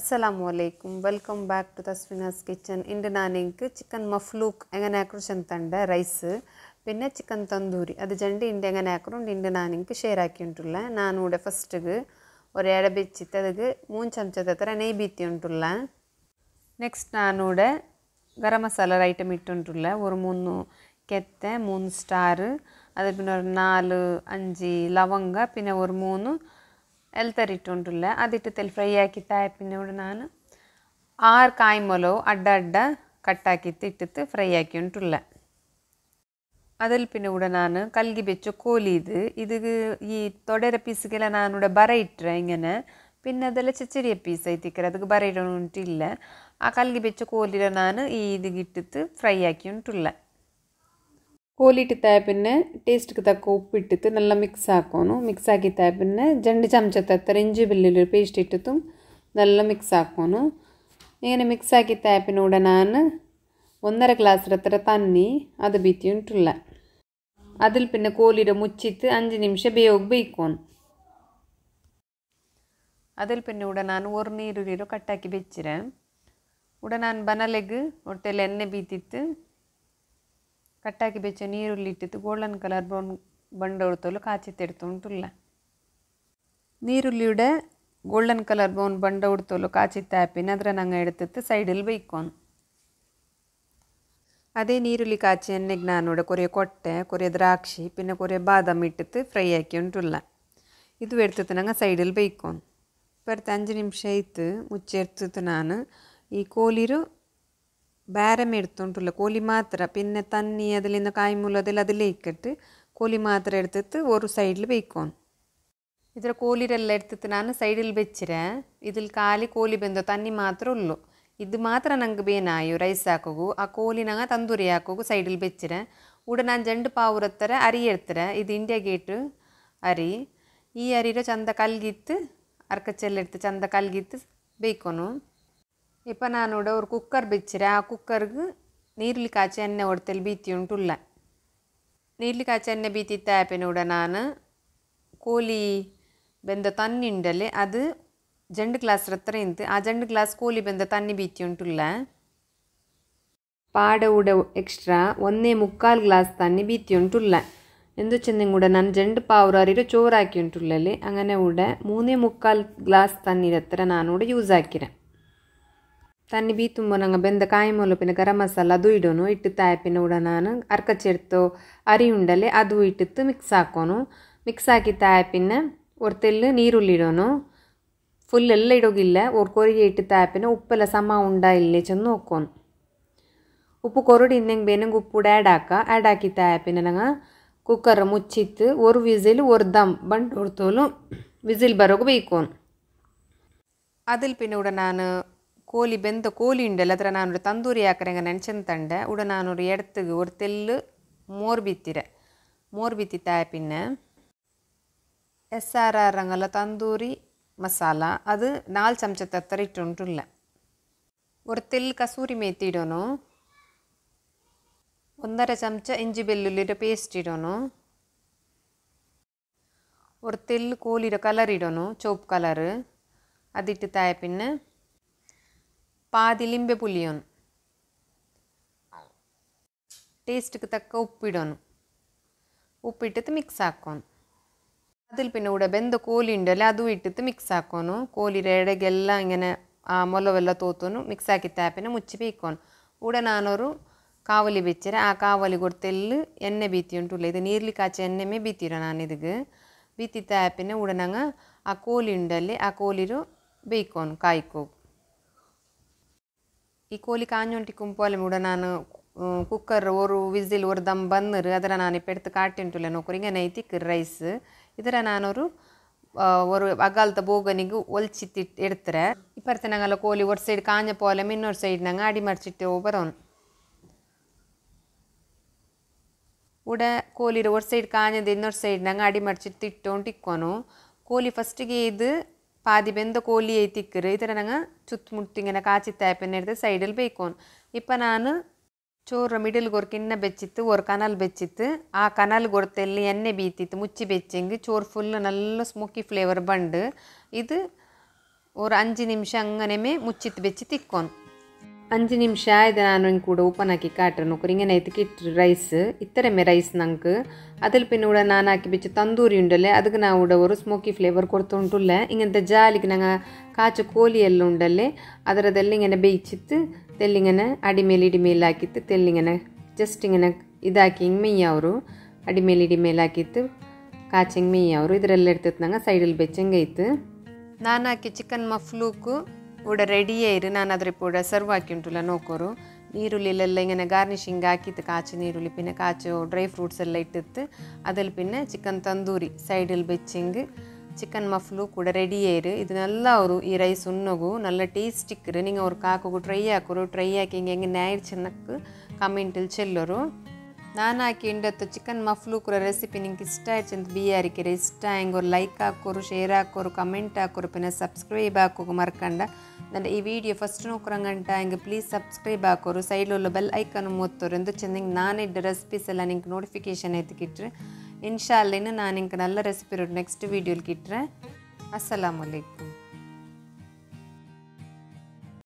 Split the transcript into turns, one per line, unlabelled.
അസ്സലാമു അലൈക്കും welcome back to Tasmina's kitchen ഇന്ന് ഞാൻ എനിക്ക് ചിക്കൻ മഫ്ലൂക്ക് എങ്ങനെ ആക്കുറച്ചെന്ന് തണ്ട റൈസ് പിന്നെ ചിക്കൻ തന്തൂരി അത് ജണ്ട് ഇൻ്റെ എങ്ങനെ ആക്കുറുണ്ട് ഇൻ്റെ ഞാൻ എനിക്ക് ഷെയർ ആക്കിയിട്ടുള്ള ഞാനിവിടെ ഫസ്റ്റ് ഒരു ഇടബിച്ചിട്ട് അത് മൂന്ന് ചമച്ചത്തെ നെയ് ബീത്തി ഉണ്ടുള്ള നെക്സ്റ്റ് ഞാനിവിടെ ഗരം മസാല ഐറ്റം ഇട്ടുണ്ടുള്ള ഒരു മൂന്ന് കെത്ത മൂന്ന് സ്റ്റാർ അത് പിന്നെ ഒരു നാല് അഞ്ച് ലവങ്ക പിന്നെ ഒരു മൂന്ന് ಎಲ್ತರ್ ಇಟ್ಟುಂಟುಲ್ಲ ಅದಿಟ್ಟು ತೆಲ್ ಫ್ರೈ ಹಾಕಿತ್ತು ಆ್ಯಪಿನೋಡು ನಾನು ಆರು ಕಾಯಿ ಮೊಲವು ಅಡ್ಡ ಅಡ್ಡ ಕಟ್ಟಾಕಿತ್ತು ಇಟ್ಟಿತ್ತು ಫ್ರೈ ಹಾಕಿ ಉಂಟುಲ್ಲ அதில் பின்னோட நான் கல்கி வச்ச கோலி இது இதுக்கு ஈ தொடர பீஸுக்கெಲ್ಲ நானோட பர இட்டுறேன் இங்கே പിന്നെ അതെല്ലാം ചെറിയ പീസായി തിക്കറതൊക്കെ ബറയിടണിട്ടില്ല ആ കൽകി വെച്ച കോലിൽ ഞാൻ ഈ ഇത് ഇട്ടിട്ട് ഫ്രൈ ആക്കി ആക്കിയിട്ടില്ല ಕೋಲಿಟ್ಟಿದ್ದ ಆ್ಯಪಿನ ಟೇಸ್ಟ್ಗೆ ತಕ್ಕ ಉಪ್ಪು ಇಟ್ಟಿತ್ತು ನಲ್ಲ ಮಿಕ್ಸ್ ಹಾಕೋನು ಮಿಕ್ಸ್ ಹಾಕಿದ್ದ ಆ್ಯಪಿನ ಜಂಡು ಚಮಚ ತತ್ತ ರೆಂಜಿ ಬೆಳ್ಳುಳ್ಳಿ ಪೇಸ್ಟ್ ಇಟ್ಟಿತ್ತು നല്ല മിക്സ് ആക്കുന്നു ഇങ്ങനെ മിക്സ് ആക്കി തേപ്പിനൂടെ ഞാൻ ഒന്നര ഗ്ലാസ് അത്ര തന്നി അത് ബീറ്റിയിട്ടുള്ള അതിൽ പിന്നെ കോലിയുടെ മുച്ചിത്ത് അഞ്ച് നിമിഷം ബേഗ് ബേക്കോന്നു അതിൽ പിന്നെ ഇവിടെ ഞാൻ ഒരു നീരുള്ളിയിലോ കട്ടാക്കി വെച്ചിരേ ഇവിടെ ഞാൻ ബനലെഗ് ഒട്ടേൽ എണ്ണ ബീത്തിത്ത് ಕಟ್ಟಾಕಿ ಬೇರೆ ನೀರುಳ್ಳಿ ಇಟ್ಟಿತ್ತು ಗೋಲ್ಡನ್ ಕಲರ್ ಬೋನ್ ಬಂಡೆತಲ್ಲೂ ಕಡೆತ ನೀರುಳ್ಳಿಯುಡೆ ಗೋಲ್ಡನ್ ಕಲರ್ ಬೋನ್ ಕಾಚಿ ಕಾಚ ತಾಪಿ ನಂಗೆ ಎತ್ತೆ ಸೈಡಲ್ಲಿ ಬೈಕೋ ಅದೇ ನೀರುಳ್ಳಿ ನಾನು ಕಾಚಾನೂ ಕೊಟ್ಟೆ ಕುರ ದ್ರಾಕ್ಷಿ ಬಾದಾಮಿ ಇಟ್ಟಿತ್ತು ಫ್ರೈ ಉಂಟುಲ್ಲ ಇದು ಎರಡು ನಂಗೆ ಸೈಡಲ್ಲಿ ಬೇಕೋ ಇಪ್ಪ ಅಂಜು ನಿಮಿಷ ನಾನು ಈ ಕೋಲಿರು ಬ್ಯಾರ್ಮೇ ಉಂಟುಲ್ಲ ಕೋಲಿ ಮಾತ್ರ ಪಿನ್ನೆ ಅದಲಿಂದ ಕಾಯಿ ಮೂಲ ಅದಿಲ್ಲ ಅದಲ್ಲೇ ಇಕ್ಕಟ್ಟು ಕೋಲಿ ಮಾತ್ರ ಎಡ್ತಿತ್ತು ಒರು ಸೈಡ್ಲಿ ಬೇಕೋನು ಇದರ ಕೋಳಿರೆಲ್ಲ ಇರ್ತಿತ್ತು ನಾನು ಸೈಡಲ್ಲಿ ಬೆಚ್ಚಿರ ಇದಲ್ಲಿ ಖಾಲಿ ಕೋಳಿ ಬೆಂದ ತಣ್ಣಿ ಮಾತ್ರ ಉಳ್ಳು ಇದು ಮಾತ್ರ ನಂಗೆ ಬೇನಾಯೋ ರೈಸ್ ಹಾಕೋಗು ಆ ಕೋಳಿನಾಗ ತಂದೂರಿ ಹಾಕೋಗು ಸೈಡಲ್ಲಿ ಬೆಚ್ಚಿರ ಉಡ ನಾನು ಜಂಡು ಪಾವು ಹತ್ತರ ಅರಿ ಇಡ್ತೀರ ಇದು ಇಂಡಿಯಾ ಗೇಟು ಅರಿ ಈ ಅರಿರೋ ಚಂದ ಕಲ್ಗಿತ್ತು ಅರ್ಕಚ್ಚೆಲ್ಲ ಇರ್ತಿ ಚಂದ ಕಲ್ಗಿತ್ತು ಬೇಕೋನು ಇಪ್ಪ ನಾನು ಒಂದು ಕುಕ್ಕರ್ ಬಿಚ್ಚಿರೆ ಆ ಕುಕ್ಕರ್ಗೆ ನೀರ್ಲಿ ಕಾಚೆ ಎಣ್ಣೆ ಹೊಡ್ತಲ್ಲಿ ಬೀತಿ ಉಂಟುಲ್ಲ ನೀರ್ಲಿ ಕಾಚೆ ಎಣ್ಣೆ ಬೀತಿತ್ತ ಆ್ಯಪಿನೂಡ ನಾನು ಕೋಲಿ ಬೆಂದ ತನ್ನಿಂಡಲ್ಲಿ ಅದು ಜಂಡು ಗ್ಲಾಸ್ ಹತ್ರ ಇಂತು ಆ ಜಂಡು ಗ್ಲಾಸ್ ಕೋಲಿ ಬೆಂದ ತನ್ನಿ ಬೀತಿ ಉಂಟುಲ್ಲ ಪಾಡ ಉಡ ಎಕ್ಸ್ಟ್ರಾ ಒಂದೇ ಮುಕ್ಕಾಲು ಗ್ಲಾಸ್ ತನ್ನಿ ಬೀತಿ ಉಂಟುಲ್ಲ എന്ത് ചെന്നിങ്ങൂടെ ഞാൻ രണ്ട് പാവറാറിയിട്ട് ചോറാക്കി ഉണ്ടല്ലേ അങ്ങനെ ഇവിടെ മൂന്നേ മുക്കാൽ ഗ്ലാസ് തണ്ണീരത്ര ഞാനിവിടെ യൂസ് ആക്കിരാം ತನ್ನಿ ಬೀತುಂಬು ನಂಗೆ ಬೆಂದ ಕಾಯಿ ಮೂಲಪಿನ ಗರಂ ಮಸಾಲ ಅದು ಇಡೋನು ಇಟ್ಟು ತಾಯಪಿನ ಉಡ ನಾನು ಅರ್ಕ ಚೆಡ್ತು ಅರಿ ಉಂಡಲೆ ಅದು ಇಟ್ಟಿತ್ತು ಮಿಕ್ಸ್ ಹಾಕೋನು ಮಿಕ್ಸ್ ಹಾಕಿ ತಾಯಪಿನ ಒರ್ತೆಲ್ಲು ನೀರುಳ್ಳಿ ಇಡೋನು ಫುಲ್ ಎಲ್ಲ ಇಡೋಗಿಲ್ಲ ಒರ್ ಕೊರಿಗೆ ಇಟ್ಟು ತಾಯಪಿನ ಉಪ್ಪೆಲ್ಲ ಸಮ ಉಂಡ ಇಲ್ಲಿ ಚೆಂದ ನೋಕ್ಕೋನು ಉಪ್ಪು ಕೊರಡಿ ಇನ್ನಂಗೆ ಬೇನಂಗೆ ಉಪ್ಪು ಆ್ಯಡ್ ಹಾಕ ಆ್ಯಡ್ ಹಾಕಿ ತಾಯಪಿನ ನಂಗೆ ಕುಕ್ಕರ್ ಮುಚ್ಚಿತ್ತು ಒರು ವಿಸಿಲ್ ಒರ್ ದಮ್ ಬಂಡ್ ಹೊಡ್ತೋಲು ವಿಸಿಲ್ ಬರೋಗು ಬೇಯ್ಕೋನು ಅದಿಲ್ ಪಿನ ಉಡ ನಾನು கோழி ಬೆಂದ ಕೋಲಿ அதில் நான் ஒரு தந்தூரி ஆக்கிறேங்க ನೆನ್ಚನ್ ತಂಡೆ உட நான் ஒரு இடத்துக்கு ஒரு தெல்லு மோர் மோர்பித்தி மோர் பித்தி பின்ன எஸ்ஆர்ஆர்ங்கல்ல தந்தூரி மசாலா அது நாலு ಚಮಚ தத்தரிட்டு ஒரு தெல் கசூரி மேத்திடணும் ஒன்றரை ಚಮಚ இஞ்சி பெல்லுள்ள பேஸ்டிடணும் ஒரு தெல் கோழிட கலர் இடணும் சோப்பு கலரு அதிட்டு தாய பின்ன ಪಾದಿಲಿಂಬೆ ಪುಲಿಯೋನು ಟೇಸ್ಟ್ಗೆ ತಕ್ಕ ಉಪ್ಪಿಡೋನು ಉಪ್ಪಿಟ್ಟಿತ್ತು ಮಿಕ್ಸ್ ಹಾಕೋನು അതിൽ പിന്നെ കൂടെ ബെന്ത കോലി ഉണ്ടല്ലേ അതും ഇട്ടിട്ട് മിക്സ് ആക്കോനു കോലിയുടെ ഇടയ്ക്കെല്ലാം ഇങ്ങനെ ആ മൊലവെല്ലാം തോത്തോനു മിക്സ് ആക്കി താപ്പിനെ മുച്ചി പീക്കോനു കൂടെ നാനൊരു കാവലി വെച്ചിര ആ കാവലി കൊടുത്തെല്ല് എണ്ണ ബീത്തി ഉണ്ടുള്ള ഇത് നീരിൽ കാച്ച എണ്ണമേ ബീത്തിര നാനിതിക്ക് ബീത്തി താപ്പിനെ ഉടനങ്ങ് ആ കോലി ഉണ്ടല്ലേ ആ കോലിരു ബേയ്ക്കോനു കായ്ക്കോക്കും கோழிக்கு ஆஞ்சொண்டி கும்போலம் விட நான் குக்கர் ஒரு விசில் ஒரு தம் பன்னுரு அதில் நான் இப்போ எடுத்து காட்டின்ட்டுள்ள நோக்குறீங்க நைத்திக்கு ரைஸு இதில் நான் ஒரு ஒரு அகாலத்தை போகனிக்கு ஒலிச்சித்தி எடுத்துறேன் இப்போ நாங்கள் கோழி ஒரு சைடு காஞ்ச போலம் இன்னொரு சைடு நாங்கள் அடி மடிச்சிட்டு பரோன் உட கோழியில் ஒரு சைடு காஞ்சது இன்னொரு சைடு நாங்கள் அடி மடிச்சிட்டு திட்டோம் டிக்கணும் கோழி ஃபஸ்ட்டுக்கு இது ಪಾದಿ ಬೆಂದ ಕೋಲಿ ಐತಿಕ್ಕರು ಈ ಥರ ನಂಗೆ ಚುತ್ ಮುಟ್ಟಿಂಗನ ಕಾಚಿ ತಾಯ್ಪೆನ್ ಹಿಡ್ದು ಸೈಡಲ್ಲಿ ಬೇಯ್ಕೊಂಡು ಇಪ್ಪ ನಾನು ಚೋರ ಮಿಡಲ್ ಗೊರ್ಕಿನ್ನ ಬೆಚ್ಚಿತ್ತು ಒರ್ ಕನಲ್ ಬೆಚ್ಚಿತ್ತು ಆ ಕನಲ್ ಗೊರ್ತೆಲ್ಲಿ ಎಣ್ಣೆ ಬೀತಿತ್ತು ಮುಚ್ಚಿ ಬೆಚ್ಚಿಂಗ್ ಚೋರ್ ಫುಲ್ ನಲ್ಲ ಸ್ಮೋಕಿ ಫ್ಲೇವರ್ ಬಂಡು ಇದು ஒரு அஞ்சு நிமிஷம் அங்கனமே முச்சித்து வச்சு திக்கணும் ಅഞ്ചು ನಿಮಿಷ ಇದು ನಾನು ಹಿಂಗೆ ಕೂಡ ಓಪನ್ ಹಾಕಿ ಕಾಟ್ರೆ ನೋಕರಿಂಗೆ ನೈತಿಗೆ ರೈಸ್ ಇತ್ತರಮೆ ರೈಸ್ ನಂಗೆ അതിൽ പിന്നെ ഇവിടെ നാനാക്കി വെച്ച് തന്തൂരി ഉണ്ടല്ലേ അതിക്ക് നാ ഇവിടെ ഒരു സ്മോക്കി ഫ്ലേവർ കൊടുത്തോണ്ടുള്ള ഇങ്ങനത്തെ ജാലിക്ക് ഞങ്ങൾ കാച്ച കോലിയെല്ലാം ഉണ്ടല്ലേ അതിലതെല്ലാം ഇങ്ങനെ ബേയിച്ചിട്ട് തെല്ലിങ്ങനെ അടിമേൽ ഇടിമേലാക്കിയിട്ട് തെല്ലിങ്ങനെ ജസ്റ്റ് ഇങ്ങനെ ഇതാക്കി മെയ്യാവൂರು അടിമേൽ ഇടിമേലാക്കിയിട്ട് കാച്ചെങ് മെയ്യാവൂರು ഇതിലെല്ലാം എടുത്തിട്ട് ഞങ്ങൾ സൈഡിൽ വെച്ചെങ്കയ്ത്ത് നാനാക്കി ചിക്കൻ മഫ്ലൂക്ക് ಕೂಡ ರೆಡಿಯೇ ನಾನು ಅದ್ರ ಪೂಡ ಸರ್ವ್ ಹಾಕಿಂಟುಲ್ಲ ನೋಕೋರು ನೀರುಳ್ളിലെಲ್ಲ ഇങ്ങനെ ഗാർണിഷിംഗ് ആക്കിയിട്ട് കാച്ച നീരുള്ളി പിന്നെ കാച്ച ഡ്രൈ ഫ്രൂട്ട്സ് എല്ലാം ഇട്ടിട്ട് അതിൽ പിന്നെ ചിക്കൻ തന്തൂരി സൈഡിൽ വെച്ചിങ് ചിക്കൻ മഫ്ലു കൂടെ റെഡി ആയിര് ഇത് നല്ല ഒരു ഈ റൈസ് ഉണ്ണകു നല്ല ടേസ്റ്റിക്ക് നിങ്ങൾ ഒരു കാക്കു ട്രൈ ആക്കൊരു ട്രൈ ആക്കി ഇങ്ങനെ ആയിരിച്ചെന്നക്ക് കമൻറ്റിൽ ചെല്ലൊരു ನಾನು ಹಾಕಿಂಡತ್ತು ಚಿಕನ್ ಮಫ್ಲು ಕೂಡ ರೆಸಿಪಿ ನಿಂಗೆ ಇಷ್ಟ ಆಯ್ತು ಅಂತ ಬಿ ಹಾರಿಕೆರೆ ಇಷ್ಟ ಹೆಂಗೋರು ಲೈಕ್ ಹಾಕೋರು ಶೇರ್ ಹಾಕೋರು ಕಮೆಂಟ್ ಹಾಕೋರು ಪಿನ ಸಬ್ಸ್ಕ್ರೈಬ್ ಹಾಕೋರು ಮರ್ಕಂಡ ನನ್ನ ಈ ವಿಡಿಯೋ ಫಸ್ಟ್ ನೋಕ್ರಂಗಂಟ ಹಿಂಗೆ ಪ್ಲೀಸ್ ಸಬ್ಸ್ಕ್ರೈಬ್ ಹಾಕೋರು ಸೈಡಲ್ಲೂ ಬೆಲ್ ಐಕನ್ ಮೂತ್ತೋರು ಎಂದು ಚೆಂದಂಗೆ ನಾನಿದ್ದ ரெசிபிஸ் எல்லாம் எனக்கு நோட்டிஃபிகேஷன் எடுத்துக்கிட்டுரு இன்ஷா இல்லைன்னு நான் எனக்கு நல்ல ரெசிபி நெக்ஸ்ட் வீடியோவில் கிட்டுறேன் அஸ்லாம் வலைக்கும்